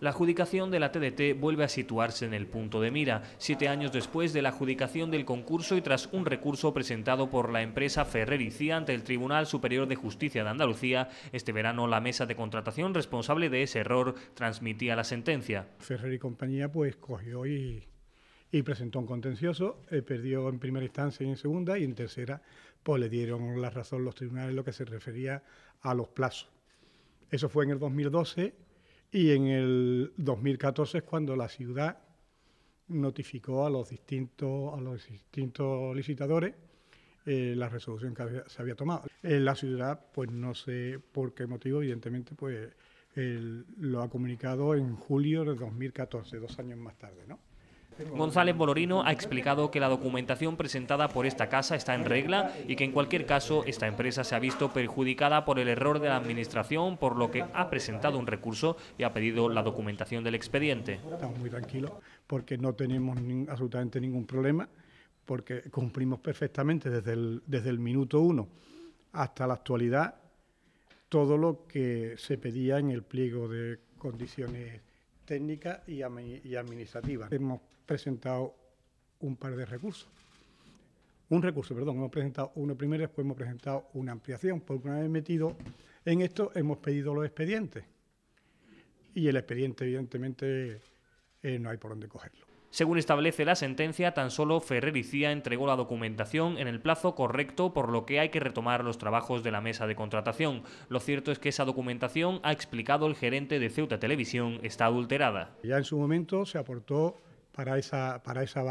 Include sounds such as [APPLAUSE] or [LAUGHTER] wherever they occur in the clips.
la adjudicación de la TDT vuelve a situarse en el punto de mira, siete años después de la adjudicación del concurso y tras un recurso presentado por la empresa Ferrericía ante el Tribunal Superior de Justicia de Andalucía. Este verano la mesa de contratación responsable de ese error transmitía la sentencia. Ferrer y compañía pues cogió y, presentó un contencioso, eh, perdió en primera instancia y en segunda y en tercera pues le dieron la razón los tribunales en lo que se refería a los plazos. Eso fue en el 2012 y en el 2014 es cuando la ciudad notificó a los distintos, a los distintos licitadores eh, la resolución que se había tomado. Eh, la ciudad, pues no sé por qué motivo, evidentemente, pues lo ha comunicado en julio de 2014, dos años más tarde, ¿no? González Bolorino ha explicado que la documentación presentada por esta casa está en regla y que en cualquier caso esta empresa se ha visto perjudicada por el error de la Administración, por lo que ha presentado un recurso y ha pedido la documentación del expediente. Estamos muy tranquilos porque no tenemos absolutamente ningún problema, porque cumplimos perfectamente desde el, desde el minuto uno hasta la actualidad todo lo que se pedía en el pliego de condiciones Técnica y, administrativa. Hemos presentado un par de recursos. Un recurso, perdón, hemos presentado uno primero, después hemos presentado una ampliación, porque una vez metido en esto hemos pedido los expedientes. Y el expediente, evidentemente, eh, no hay por dónde cogerlo. Según establece la sentencia, tan solo Ferrer y Cía entregó la documentación en el plazo correcto, por lo que hay que retomar los trabajos de la mesa de contratación. Lo cierto es que esa documentación, ha explicado el gerente de Ceuta Televisión, está adulterada. Ya en su momento se aportó para esa, para esa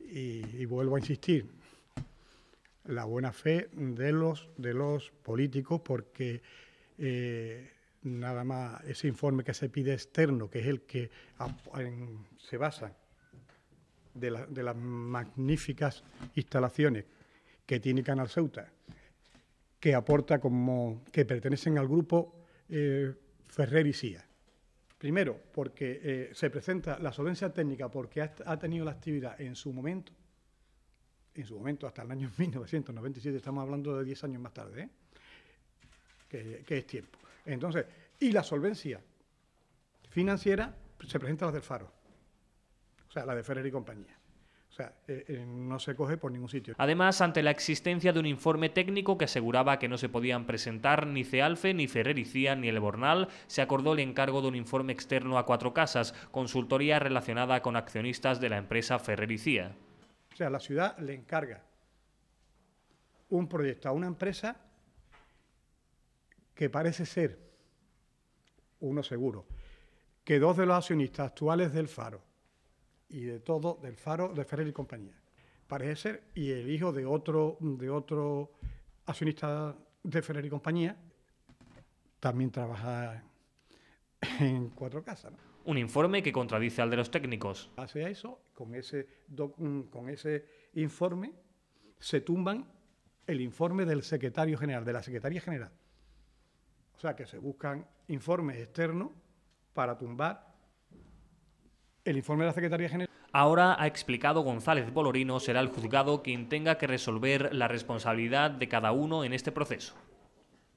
y, vuelvo a insistir, la buena fe de los, de los políticos porque eh, nada más ese informe que se pide externo, que es el que se basa de, las magníficas instalaciones que tiene Canal Ceuta, que aporta como que pertenecen al grupo eh, Ferrer y Cía. Primero, porque eh, se presenta la solvencia técnica porque ha, tenido la actividad en su momento, en su momento hasta el año 1997, [LAUGHS] estamos hablando de 10 años más tarde, ¿eh? que es tiempo. Entonces, y la solvencia financiera se presenta las del Faro, o sea, la de Ferrer y compañía. O sea, eh, eh, no se coge por ningún sitio. Además, ante la existencia de un informe técnico que aseguraba que no se podían presentar ni CEALFE, ni Ferrericía, ni El Bornal, se acordó el encargo de un informe externo a Cuatro Casas, consultoría relacionada con accionistas de la empresa Ferrericía. O sea, la ciudad le encarga un proyecto a una empresa que parece ser, uno seguro, que dos de los accionistas actuales del Faro y de todo, del Faro, de Ferrer y compañía, parece ser, y el hijo de otro, de otro accionista de Ferrer y compañía, también trabaja en cuatro casas. Un informe que contradice al de los técnicos. Hace eso, con ese, con ese informe se tumban el informe del secretario general, de la Secretaría General. O sea que se buscan informes externos para tumbar el informe de la Secretaría General. Ahora, ha explicado González Bolorino, será el juzgado quien tenga que resolver la responsabilidad de cada uno en este proceso.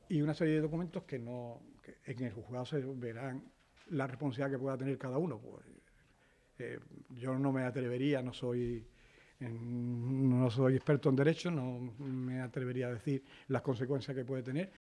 Y una serie de documentos que no en el juzgado se verán la responsabilidad que pueda tener cada uno. Pues, eh, yo no me atrevería, no soy no soy experto en derecho, no me atrevería a decir las consecuencias que puede tener,